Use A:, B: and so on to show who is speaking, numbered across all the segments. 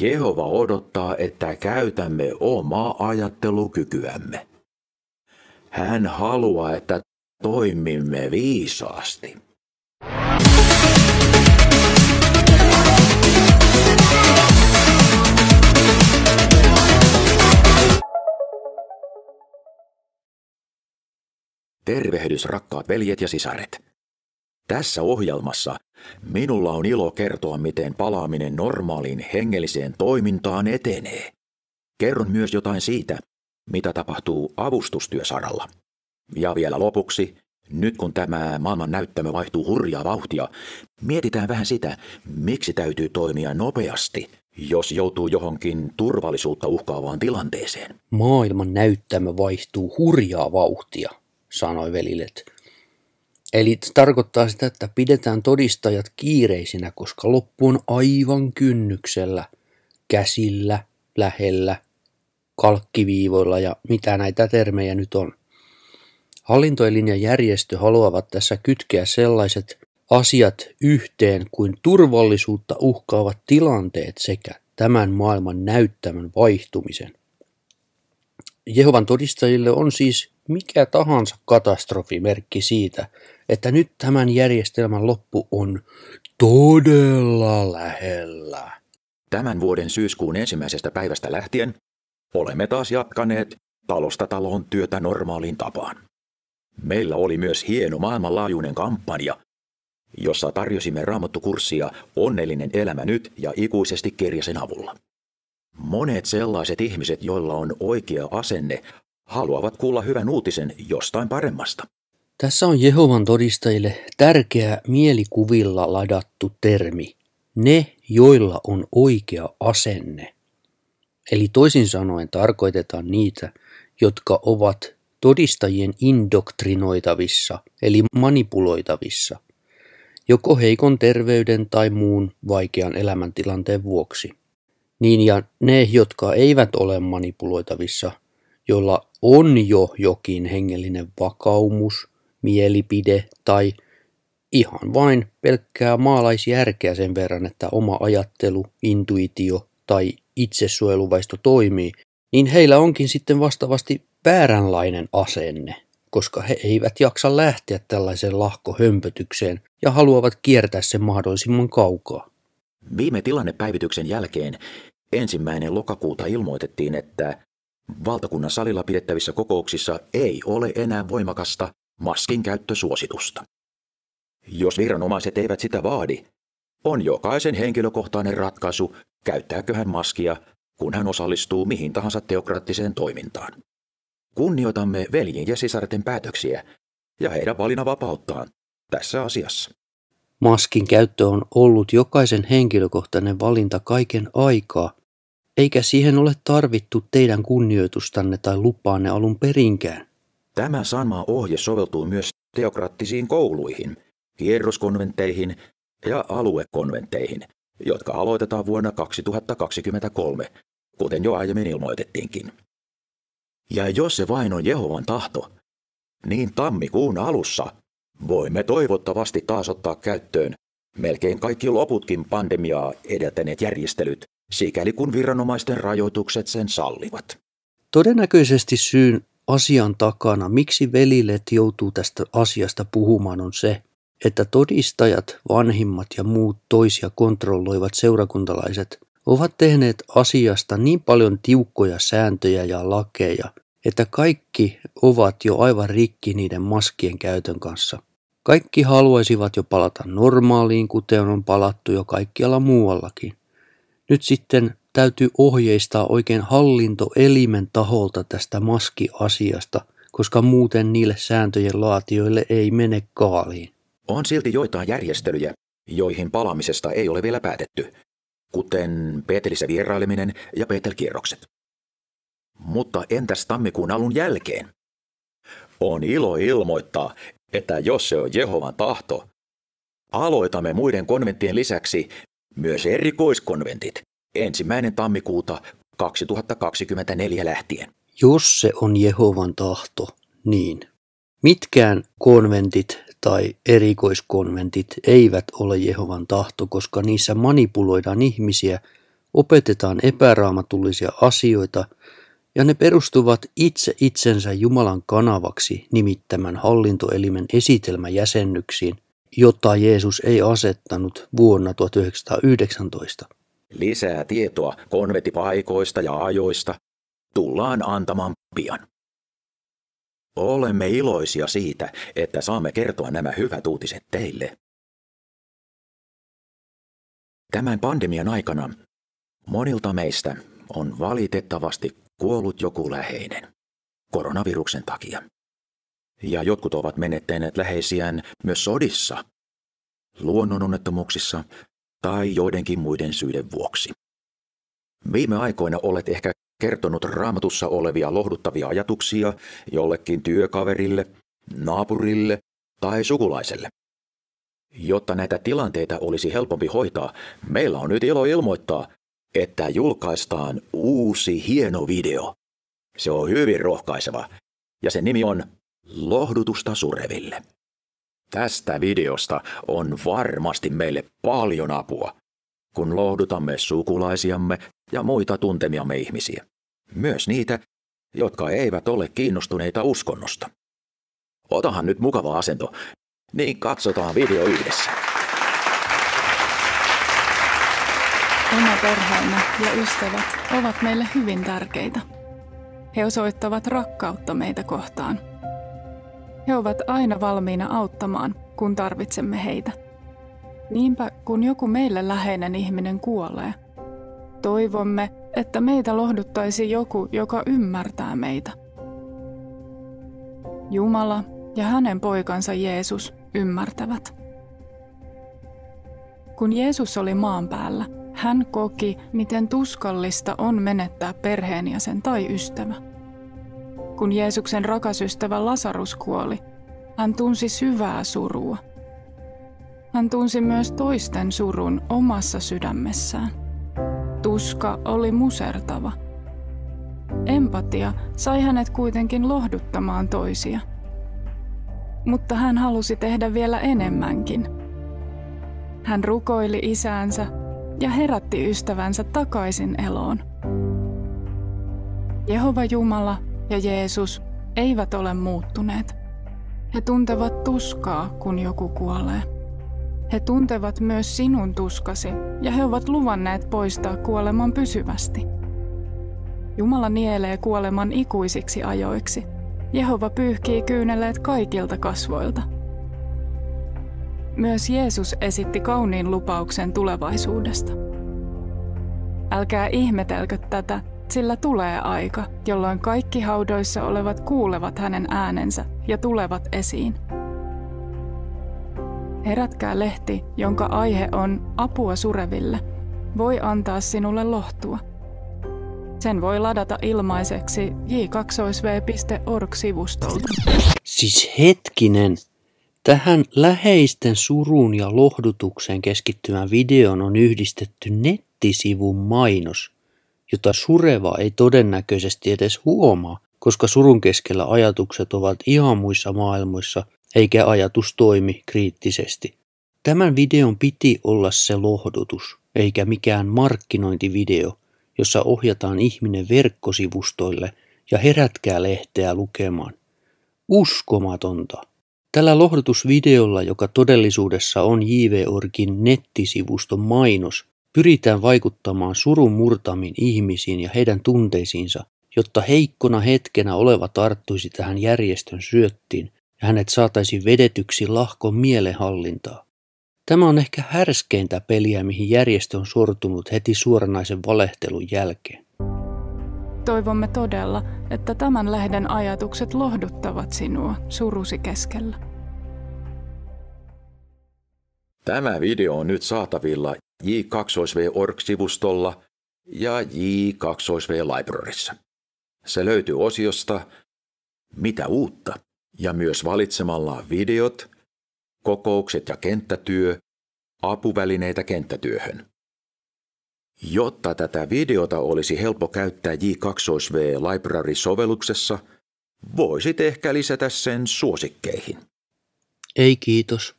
A: Jehova odottaa, että käytämme omaa ajattelukykyämme. Hän haluaa, että toimimme viisaasti. Tervehdys rakkaat veljet ja sisaret. Tässä ohjelmassa minulla on ilo kertoa, miten palaaminen normaaliin hengelliseen toimintaan etenee. Kerron myös jotain siitä, mitä tapahtuu avustustyösaralla. Ja vielä lopuksi, nyt kun tämä maailman näyttämö vaihtuu hurjaa vauhtia, mietitään vähän sitä, miksi täytyy toimia nopeasti, jos joutuu johonkin turvallisuutta uhkaavaan tilanteeseen.
B: Maailman näyttämö vaihtuu hurjaa vauhtia, sanoi velilet Eli tarkoittaa sitä, että pidetään todistajat kiireisinä, koska loppu on aivan kynnyksellä, käsillä, lähellä, kalkkiviivoilla ja mitä näitä termejä nyt on. Hallintoelin ja järjestö haluavat tässä kytkeä sellaiset asiat yhteen kuin turvallisuutta uhkaavat tilanteet sekä tämän maailman näyttämän vaihtumisen. Jehovan todistajille on siis mikä tahansa katastrofimerkki siitä, että nyt tämän järjestelmän loppu on todella lähellä.
A: Tämän vuoden syyskuun ensimmäisestä päivästä lähtien olemme taas jatkaneet talosta taloon työtä normaaliin tapaan. Meillä oli myös hieno maailmanlaajuinen kampanja, jossa tarjosimme raamattukurssia Onnellinen elämä nyt ja ikuisesti kirjasen avulla. Monet sellaiset ihmiset, joilla on oikea asenne, haluavat kuulla hyvän uutisen jostain paremmasta.
B: Tässä on Jehovan todistajille tärkeä mielikuvilla ladattu termi. Ne, joilla on oikea asenne. Eli toisin sanoen tarkoitetaan niitä, jotka ovat todistajien indoktrinoitavissa, eli manipuloitavissa, joko heikon terveyden tai muun vaikean elämäntilanteen vuoksi. Niin ja ne, jotka eivät ole manipuloitavissa, joilla on jo jokin hengellinen vakaumus – mielipide tai ihan vain pelkkää maalaisjärkeä sen verran, että oma ajattelu, intuitio tai itsesuojeluvaisto toimii, niin heillä onkin sitten vastaavasti vääränlainen asenne, koska he eivät jaksa lähteä tällaiseen lahkohömpötykseen ja haluavat kiertää sen mahdollisimman kaukaa.
A: Viime tilannepäivityksen jälkeen ensimmäinen lokakuuta ilmoitettiin, että valtakunnan salilla pidettävissä kokouksissa ei ole enää voimakasta Maskin käyttösuositusta. Jos viranomaiset eivät sitä vaadi, on jokaisen henkilökohtainen ratkaisu, käyttääkö hän maskia, kun hän osallistuu mihin tahansa teokraattiseen toimintaan. Kunnioitamme veljin ja sisarten päätöksiä ja heidän valinnanvapauttaan
B: tässä asiassa. Maskin käyttö on ollut jokaisen henkilökohtainen valinta kaiken aikaa, eikä siihen ole tarvittu teidän kunnioitustanne tai lupaanne alun perinkään.
A: Tämä sama ohje soveltuu myös teokraattisiin kouluihin, kierroskonventteihin ja aluekonventteihin, jotka aloitetaan vuonna 2023, kuten jo aiemmin ilmoitettiinkin. Ja jos se vain on Jehovan tahto, niin tammikuun alussa voimme toivottavasti taas ottaa käyttöön melkein kaikki loputkin pandemiaa edeltäneet järjestelyt, sikäli kun viranomaisten rajoitukset sen sallivat.
B: Todennäköisesti syyn asian takana, miksi velilet joutuu tästä asiasta puhumaan, on se, että todistajat, vanhimmat ja muut toisia kontrolloivat seurakuntalaiset ovat tehneet asiasta niin paljon tiukkoja sääntöjä ja lakeja, että kaikki ovat jo aivan rikki niiden maskien käytön kanssa. Kaikki haluaisivat jo palata normaaliin, kuten on palattu jo kaikkialla muuallakin. Nyt sitten täytyy ohjeistaa oikein hallintoelimen taholta tästä maskiasiasta, koska muuten niille sääntöjen laatioille ei mene kaaliin.
A: On silti joitain järjestelyjä, joihin palamisesta ei ole vielä päätetty, kuten Petelissä vieraileminen ja Petelkierrokset. Mutta entäs tammikuun alun jälkeen? On ilo ilmoittaa, että jos se on Jehovan tahto, aloitamme muiden konventtien lisäksi myös erikoiskonventit, ensimmäinen tammikuuta 2024 lähtien.
B: Jos se on Jehovan tahto, niin. Mitkään konventit tai erikoiskonventit eivät ole Jehovan tahto, koska niissä manipuloidaan ihmisiä, opetetaan epäraamatullisia asioita ja ne perustuvat itse itsensä Jumalan kanavaksi nimittämän hallintoelimen esitelmäjäsennyksiin, jota Jeesus ei asettanut vuonna 1919.
A: Lisää tietoa konvetipaikoista ja ajoista tullaan antamaan pian. Olemme iloisia siitä, että saamme kertoa nämä hyvät uutiset teille. Tämän pandemian aikana monilta meistä on valitettavasti kuollut joku läheinen koronaviruksen takia. Ja jotkut ovat menettäneet läheisiään myös sodissa, luonnononnettomuuksissa tai joidenkin muiden syiden vuoksi. Viime aikoina olet ehkä kertonut raamatussa olevia lohduttavia ajatuksia jollekin työkaverille, naapurille tai sukulaiselle. Jotta näitä tilanteita olisi helpompi hoitaa, meillä on nyt ilo ilmoittaa, että julkaistaan uusi hieno video. Se on hyvin rohkaiseva ja sen nimi on Lohdutusta sureville. Tästä videosta on varmasti meille paljon apua, kun lohdutamme sukulaisiamme ja muita tuntemiamme ihmisiä. Myös niitä, jotka eivät ole kiinnostuneita uskonnosta. Otahan nyt mukava asento, niin katsotaan video yhdessä.
C: Oma perheemme ja ystävät ovat meille hyvin tärkeitä. He osoittavat rakkautta meitä kohtaan – he ovat aina valmiina auttamaan, kun tarvitsemme heitä. Niinpä, kun joku meille läheinen ihminen kuolee, toivomme, että meitä lohduttaisi joku, joka ymmärtää meitä. Jumala ja hänen poikansa Jeesus ymmärtävät. Kun Jeesus oli maan päällä, hän koki, miten tuskallista on menettää perheenjäsen tai ystävä. Kun Jeesuksen rakas ystävä Lasarus kuoli, hän tunsi syvää surua. Hän tunsi myös toisten surun omassa sydämessään. Tuska oli musertava. Empatia sai hänet kuitenkin lohduttamaan toisia. Mutta hän halusi tehdä vielä enemmänkin. Hän rukoili isäänsä ja herätti ystävänsä takaisin eloon. Jehova Jumala ja Jeesus eivät ole muuttuneet. He tuntevat tuskaa, kun joku kuolee. He tuntevat myös sinun tuskasi, ja he ovat luvanneet poistaa kuoleman pysyvästi. Jumala nielee kuoleman ikuisiksi ajoiksi. Jehova pyyhkii kyyneleet kaikilta kasvoilta. Myös Jeesus esitti kauniin lupauksen tulevaisuudesta. Älkää ihmetelkö tätä, sillä tulee aika, jolloin kaikki haudoissa olevat kuulevat hänen äänensä ja tulevat esiin. Herätkää lehti, jonka aihe on Apua sureville, voi antaa sinulle lohtua. Sen voi ladata ilmaiseksi j2v.org-sivustolta.
B: Siis hetkinen, Tähän läheisten suruun ja lohdutukseen keskittyvän videon on yhdistetty nettisivun mainos jota sureva ei todennäköisesti edes huomaa, koska surun keskellä ajatukset ovat ihan muissa maailmoissa, eikä ajatus toimi kriittisesti. Tämän videon piti olla se lohdutus, eikä mikään markkinointivideo, jossa ohjataan ihminen verkkosivustoille ja herätkää lehteä lukemaan. Uskomatonta! Tällä lohdutusvideolla, joka todellisuudessa on JVOrgin nettisivuston mainos, Pyritään vaikuttamaan surun murtamiin ihmisiin ja heidän tunteisiinsa, jotta heikkona hetkenä oleva tarttuisi tähän järjestön syöttiin ja hänet saataisiin vedetyksi lahkon mielenhallintaa. Tämä on ehkä härskeintä peliä, mihin järjestö on sortunut heti suoranaisen valehtelun jälkeen.
C: Toivomme todella, että tämän lähden ajatukset lohduttavat sinua surusi keskellä.
A: Tämä video on nyt saatavilla j2v.org-sivustolla ja j2v-libraryssa. Se löytyy osiosta Mitä uutta? ja myös valitsemalla videot, kokoukset ja kenttätyö, apuvälineitä kenttätyöhön. Jotta tätä videota olisi helppo käyttää J2V Library-sovelluksessa, voisit ehkä lisätä sen suosikkeihin.
B: Ei kiitos.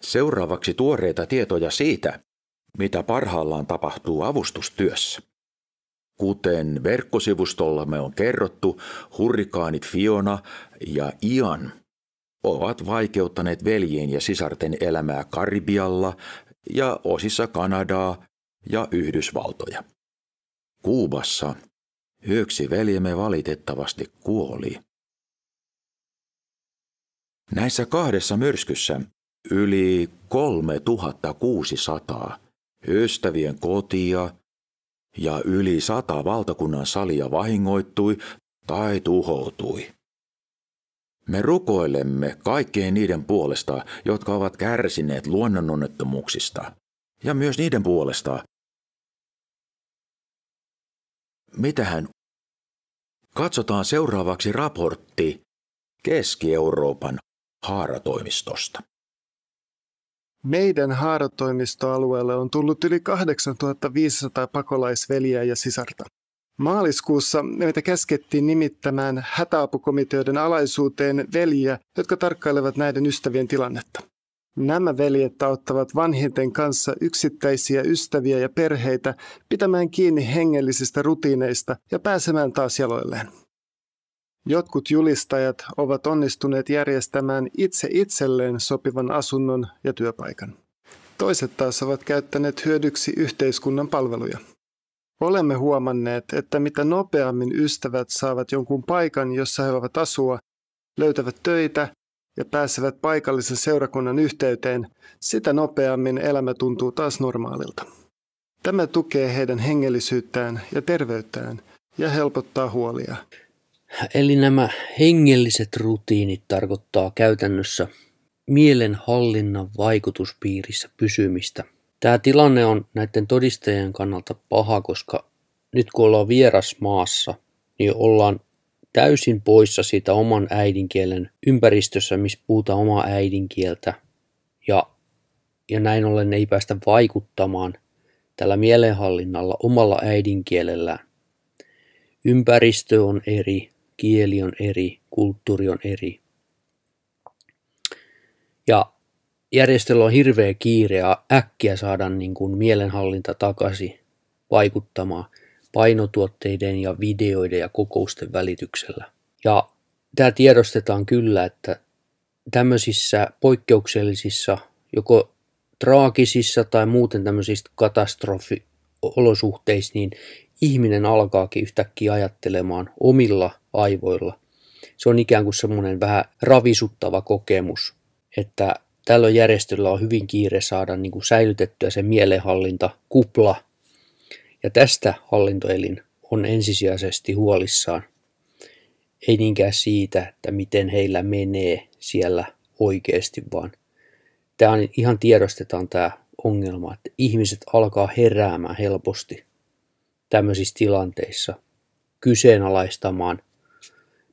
A: Seuraavaksi tuoreita tietoja siitä, mitä parhaillaan tapahtuu avustustyössä. Kuten verkkosivustollamme on kerrottu, hurrikaanit Fiona ja Ian ovat vaikeuttaneet veljien ja sisarten elämää Karibialla ja osissa Kanadaa ja Yhdysvaltoja. Kuubassa yksi veljemme valitettavasti kuoli. Näissä kahdessa myrskyssä yli 3600 Ystävien kotia ja yli sata valtakunnan salia vahingoittui tai tuhoutui. Me rukoilemme kaikkien niiden puolesta, jotka ovat kärsineet luonnononnettomuuksista, ja myös niiden puolesta. Mitähän? Katsotaan seuraavaksi raportti Keski-Euroopan haaratoimistosta.
D: Meidän haaratoimistoalueelle on tullut yli 8500 pakolaisveliä ja sisarta. Maaliskuussa meitä käskettiin nimittämään hätäapukomiteoiden alaisuuteen veljiä, jotka tarkkailevat näiden ystävien tilannetta. Nämä veljet auttavat vanhinten kanssa yksittäisiä ystäviä ja perheitä pitämään kiinni hengellisistä rutiineista ja pääsemään taas jaloilleen. Jotkut julistajat ovat onnistuneet järjestämään itse itselleen sopivan asunnon ja työpaikan. Toiset taas ovat käyttäneet hyödyksi yhteiskunnan palveluja. Olemme huomanneet, että mitä nopeammin ystävät saavat jonkun paikan, jossa he voivat asua, löytävät töitä ja pääsevät paikallisen seurakunnan yhteyteen, sitä nopeammin elämä tuntuu taas normaalilta. Tämä tukee heidän hengellisyyttään ja terveyttään ja helpottaa huolia,
B: Eli nämä hengelliset rutiinit tarkoittaa käytännössä mielenhallinnan vaikutuspiirissä pysymistä. Tämä tilanne on näiden todistajien kannalta paha, koska nyt kun ollaan vieras maassa, niin ollaan täysin poissa siitä oman äidinkielen ympäristössä, missä puhutaan omaa äidinkieltä. Ja, ja näin ollen ei päästä vaikuttamaan tällä mielenhallinnalla omalla äidinkielellään. Ympäristö on eri, kieli on eri, kulttuuri on eri. Ja järjestöllä on hirveä kiire ja äkkiä saada niin kuin mielenhallinta takaisin vaikuttamaan painotuotteiden ja videoiden ja kokousten välityksellä. Ja tämä tiedostetaan kyllä, että tämmöisissä poikkeuksellisissa, joko traagisissa tai muuten tämmöisissä katastrofiolosuhteissa, niin ihminen alkaakin yhtäkkiä ajattelemaan omilla aivoilla. Se on ikään kuin semmoinen vähän ravisuttava kokemus, että tällöin järjestöllä on hyvin kiire saada niin kuin säilytettyä se mielenhallinta kupla. Ja tästä hallintoelin on ensisijaisesti huolissaan. Ei niinkään siitä, että miten heillä menee siellä oikeasti, vaan tämä on, ihan tiedostetaan tämä ongelma, että ihmiset alkaa heräämään helposti tämmöisissä tilanteissa kyseenalaistamaan.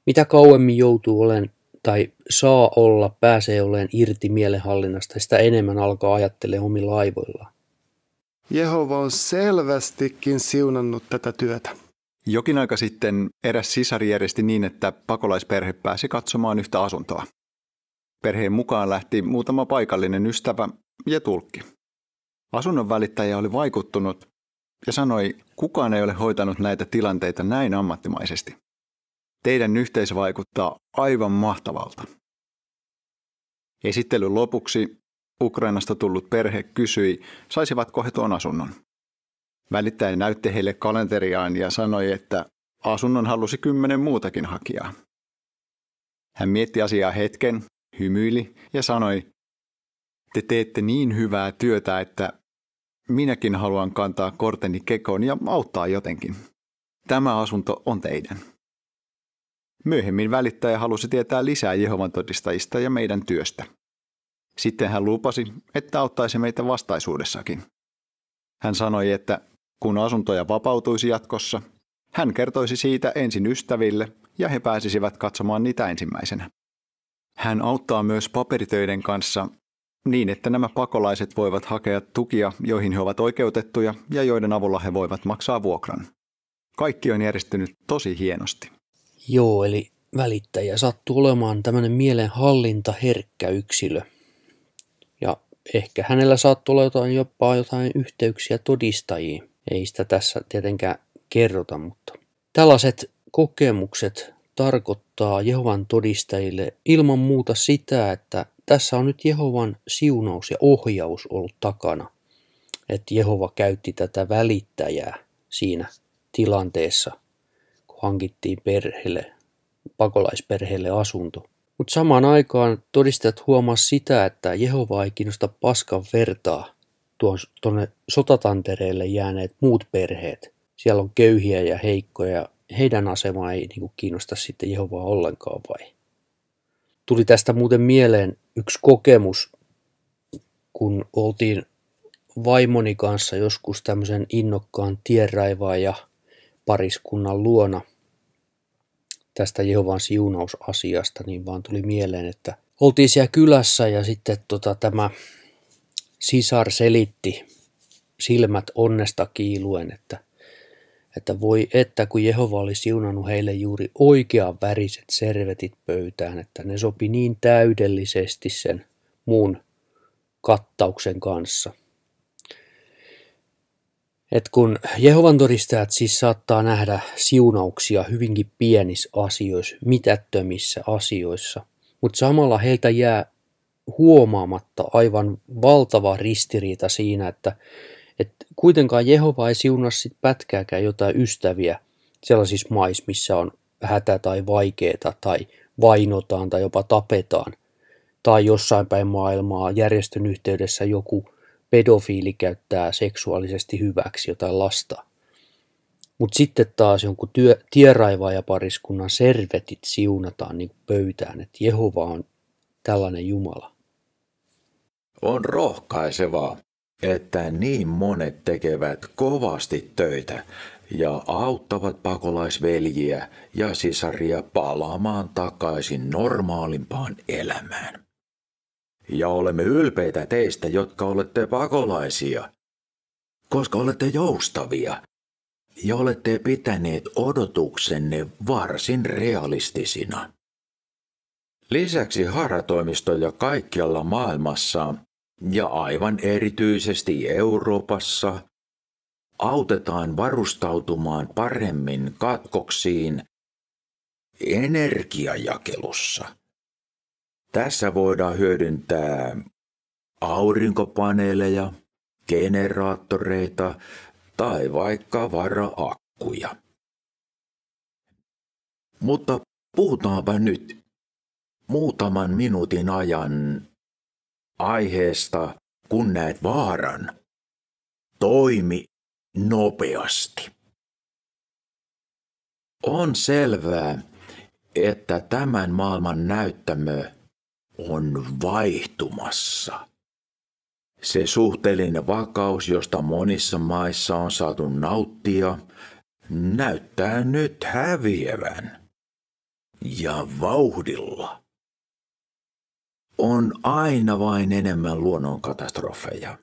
B: Mitä kauemmin joutuu olen tai saa olla, pääsee olemaan irti mielenhallinnasta, sitä enemmän alkaa ajattelee omilla aivoillaan.
D: Jehova on selvästikin siunannut tätä työtä.
E: Jokin aika sitten eräs sisari järjesti niin, että pakolaisperhe pääsi katsomaan yhtä asuntoa. Perheen mukaan lähti muutama paikallinen ystävä ja tulkki. Asunnon välittäjä oli vaikuttunut, ja sanoi, kukaan ei ole hoitanut näitä tilanteita näin ammattimaisesti. Teidän yhteisö vaikuttaa aivan mahtavalta. Esittelyn lopuksi Ukrainasta tullut perhe kysyi, saisivatko he tuon asunnon. Välittäjä näytti heille kalenteriaan ja sanoi, että asunnon halusi kymmenen muutakin hakijaa. Hän mietti asiaa hetken, hymyili ja sanoi, te teette niin hyvää työtä, että minäkin haluan kantaa korteni kekoon ja auttaa jotenkin. Tämä asunto on teidän. Myöhemmin välittäjä halusi tietää lisää Jehovan todistajista ja meidän työstä. Sitten hän lupasi, että auttaisi meitä vastaisuudessakin. Hän sanoi, että kun asuntoja vapautuisi jatkossa, hän kertoisi siitä ensin ystäville ja he pääsisivät katsomaan niitä ensimmäisenä. Hän auttaa myös paperitöiden kanssa niin, että nämä pakolaiset voivat hakea tukia, joihin he ovat oikeutettuja ja joiden avulla he voivat maksaa vuokran. Kaikki on järjestynyt tosi hienosti.
B: Joo, eli välittäjä sattuu olemaan tämmöinen mielenhallinta herkkä yksilö. Ja ehkä hänellä saattoi olla jotain, jopa jotain yhteyksiä todistajiin. Ei sitä tässä tietenkään kerrota, mutta tällaiset kokemukset tarkoittaa Jehovan todistajille ilman muuta sitä, että tässä on nyt Jehovan siunaus ja ohjaus ollut takana, että Jehova käytti tätä välittäjää siinä tilanteessa, kun hankittiin perheelle, pakolaisperheelle asunto. Mutta samaan aikaan todistajat huomaa sitä, että Jehova ei kiinnosta paskan vertaa tuon, tuonne sotatantereelle jääneet muut perheet. Siellä on köyhiä ja heikkoja. Heidän asema ei niin kuin, kiinnosta sitten Jehovaa ollenkaan vai? Tuli tästä muuten mieleen yksi kokemus, kun oltiin vaimoni kanssa joskus tämmöisen innokkaan tienraivaan ja pariskunnan luona tästä Jehovan siunausasiasta, niin vaan tuli mieleen, että oltiin siellä kylässä ja sitten tota, tämä sisar selitti silmät onnesta kiiluen, että että voi että kun Jehova oli siunannut heille juuri oikean väriset servetit pöytään, että ne sopi niin täydellisesti sen muun kattauksen kanssa. Et kun Jehovan todistajat siis saattaa nähdä siunauksia hyvinkin pienissä asioissa, mitättömissä asioissa, mutta samalla heiltä jää huomaamatta aivan valtava ristiriita siinä, että että kuitenkaan Jehova ei siunaa sit pätkääkään jotain ystäviä sellaisissa maissa, missä on hätä tai vaikeeta tai vainotaan tai jopa tapetaan. Tai jossain päin maailmaa järjestön yhteydessä joku pedofiili käyttää seksuaalisesti hyväksi jotain lasta. Mutta sitten taas jonkun työ, servetit siunataan niin pöytään, että Jehova on tällainen Jumala.
A: On rohkaisevaa, että niin monet tekevät kovasti töitä ja auttavat pakolaisveljiä ja sisaria palaamaan takaisin normaalimpaan elämään. Ja olemme ylpeitä teistä, jotka olette pakolaisia, koska olette joustavia ja olette pitäneet odotuksenne varsin realistisina. Lisäksi haratoimistoja kaikkialla maailmassa ja aivan erityisesti Euroopassa autetaan varustautumaan paremmin katkoksiin energiajakelussa. Tässä voidaan hyödyntää aurinkopaneeleja, generaattoreita tai vaikka varaakkuja. Mutta puhutaanpa nyt muutaman minuutin ajan aiheesta, kun näet vaaran. Toimi nopeasti. On selvää, että tämän maailman näyttämö on vaihtumassa. Se suhteellinen vakaus, josta monissa maissa on saatu nauttia, näyttää nyt häviävän. Ja vauhdilla on aina vain enemmän luonnonkatastrofeja.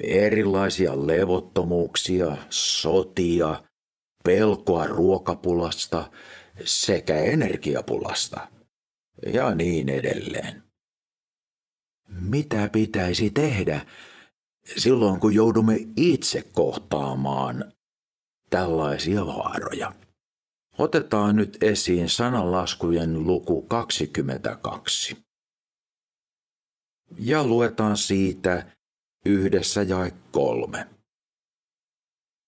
A: Erilaisia levottomuuksia, sotia, pelkoa ruokapulasta sekä energiapulasta ja niin edelleen. Mitä pitäisi tehdä silloin, kun joudumme itse kohtaamaan tällaisia vaaroja? Otetaan nyt esiin sananlaskujen luku 22 ja luetaan siitä yhdessä jae kolme.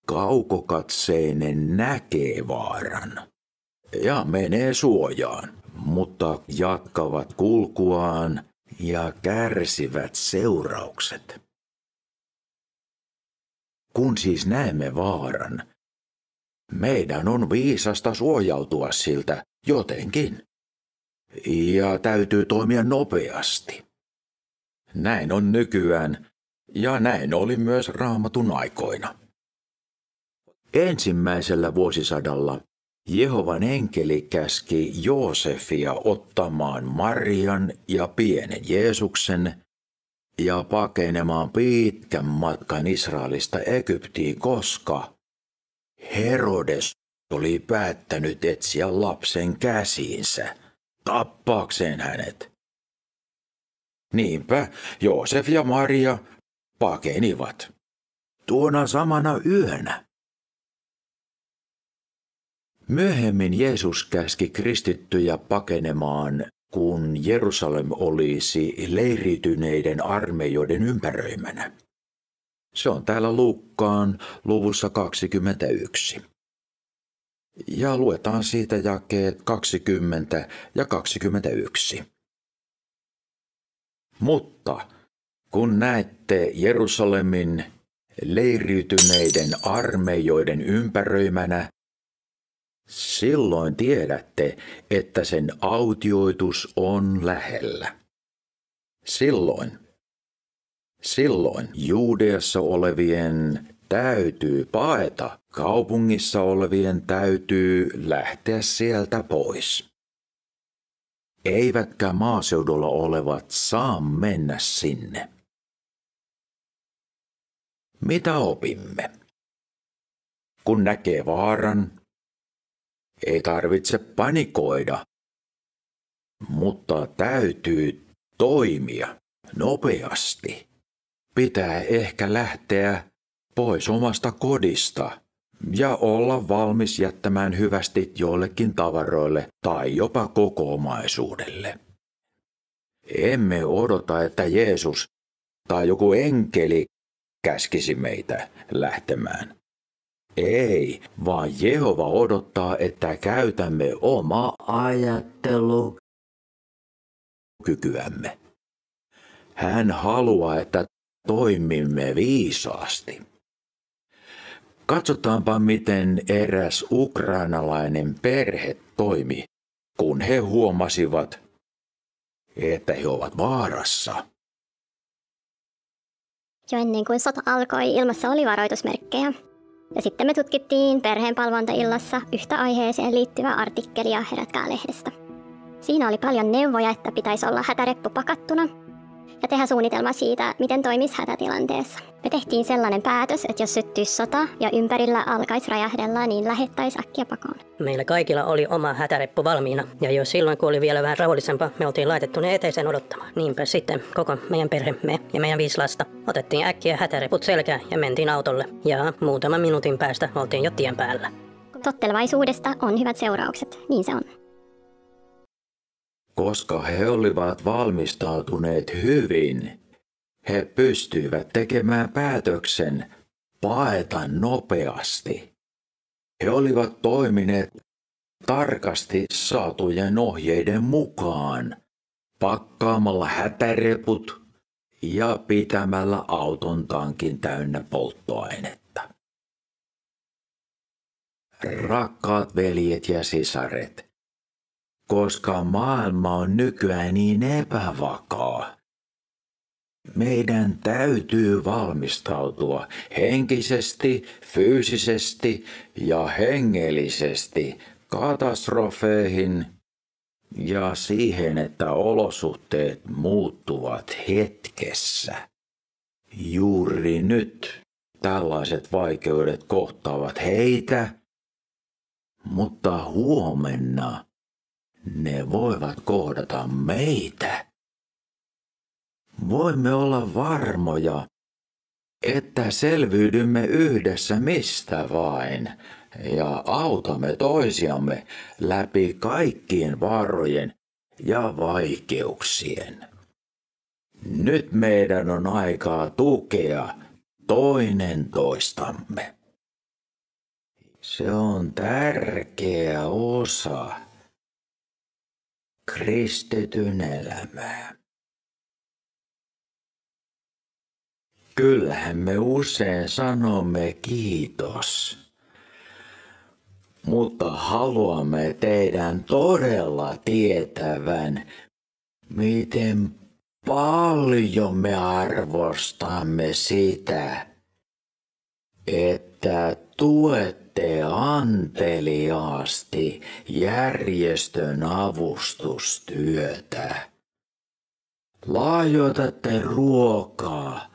A: Kaukokatseinen näkee vaaran ja menee suojaan, mutta jatkavat kulkuaan ja kärsivät seuraukset. Kun siis näemme vaaran, meidän on viisasta suojautua siltä jotenkin. Ja täytyy toimia nopeasti. Näin on nykyään, ja näin oli myös raamatun aikoina. Ensimmäisellä vuosisadalla Jehovan enkeli käski Joosefia ottamaan Marian ja pienen Jeesuksen ja pakenemaan pitkän matkan Israelista Egyptiin, koska Herodes oli päättänyt etsiä lapsen käsiinsä, tappaakseen hänet. Niinpä Joosef ja Maria pakenivat. Tuona samana yönä. Myöhemmin Jeesus käski kristittyjä pakenemaan, kun Jerusalem olisi leirityneiden armeijoiden ympäröimänä. Se on täällä Luukkaan luvussa 21. Ja luetaan siitä jakeet 20 ja 21. Mutta kun näette Jerusalemin leiriytyneiden armeijoiden ympäröimänä, silloin tiedätte, että sen autioitus on lähellä. Silloin, silloin Juudeassa olevien täytyy paeta, kaupungissa olevien täytyy lähteä sieltä pois eivätkä maaseudulla olevat saa mennä sinne. Mitä opimme? Kun näkee vaaran, ei tarvitse panikoida, mutta täytyy toimia nopeasti. Pitää ehkä lähteä pois omasta kodista ja olla valmis jättämään hyvästit joillekin tavaroille tai jopa kokoomaisuudelle. Emme odota, että Jeesus tai joku enkeli käskisi meitä lähtemään. Ei, vaan Jehova odottaa, että käytämme oma ajattelu kykyämme. Hän haluaa, että toimimme viisaasti. Katsotaanpa, miten eräs ukrainalainen perhe toimi, kun he huomasivat, että he ovat vaarassa.
B: Jo ennen kuin sota alkoi, ilmassa oli varoitusmerkkejä. Ja sitten me tutkittiin perheen palvontaillassa yhtä aiheeseen liittyvää artikkelia Herätkää lehdestä. Siinä oli paljon neuvoja, että pitäisi olla hätäreppu pakattuna ja tehdä suunnitelma siitä, miten toimisi hätätilanteessa. Me tehtiin sellainen päätös, että jos syttyisi sota ja ympärillä alkaisi räjähdellä, niin lähettäisiin äkkiä pakoon.
C: Meillä kaikilla oli oma hätäreppu valmiina, ja jos silloin kun oli vielä vähän rauhallisempaa, me oltiin laitettu ne eteiseen odottamaan. Niinpä sitten koko meidän perhe, me ja meidän viisi lasta, otettiin äkkiä hätäreput selkään ja mentiin autolle, ja muutaman minuutin päästä oltiin jo tien päällä.
B: Tottelevaisuudesta on hyvät seuraukset, niin se on.
A: Koska he olivat valmistautuneet hyvin, he pystyivät tekemään päätöksen paeta nopeasti. He olivat toimineet tarkasti saatujen ohjeiden mukaan, pakkaamalla hätäreput ja pitämällä auton tankin täynnä polttoainetta. Rakkaat veljet ja sisaret, koska maailma on nykyään niin epävakaa. Meidän täytyy valmistautua henkisesti, fyysisesti ja hengellisesti katastrofeihin ja siihen, että olosuhteet muuttuvat hetkessä. Juuri nyt tällaiset vaikeudet kohtaavat heitä, mutta huomenna ne voivat kohdata meitä. Voimme olla varmoja, että selviydymme yhdessä mistä vain ja autamme toisiamme läpi kaikkien varojen ja vaikeuksien. Nyt meidän on aikaa tukea toinen toistamme. Se on tärkeä osa kristityn elämää. Kyllähän me usein sanomme kiitos, mutta haluamme teidän todella tietävän, miten paljon me arvostamme sitä, että tuet Haette anteliaasti järjestön avustustyötä. Laajoitatte ruokaa,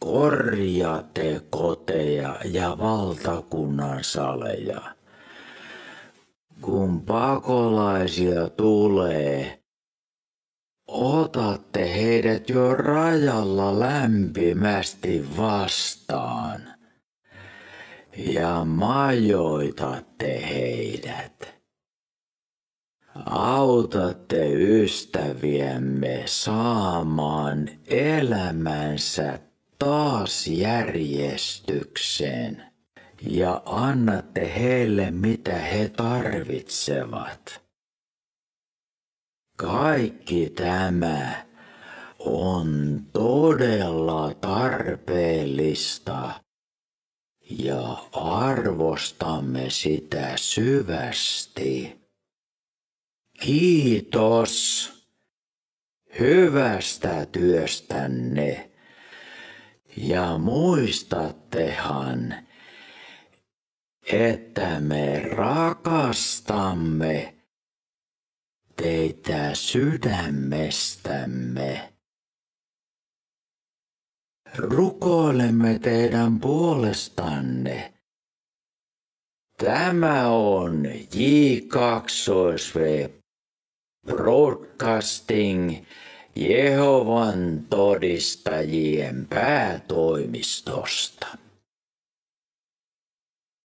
A: korjaatte koteja ja valtakunnan saleja. Kun pakolaisia tulee, otatte heidät jo rajalla lämpimästi vastaan ja majoitatte heidät. Autatte ystäviemme saamaan elämänsä taas järjestykseen ja annatte heille mitä he tarvitsevat. Kaikki tämä on todella tarpeellista ja arvostamme sitä syvästi. Kiitos hyvästä työstänne ja muistattehan, että me rakastamme teitä sydämestämme rukoilemme teidän puolestanne. Tämä on J2V Broadcasting Jehovan
D: todistajien päätoimistosta.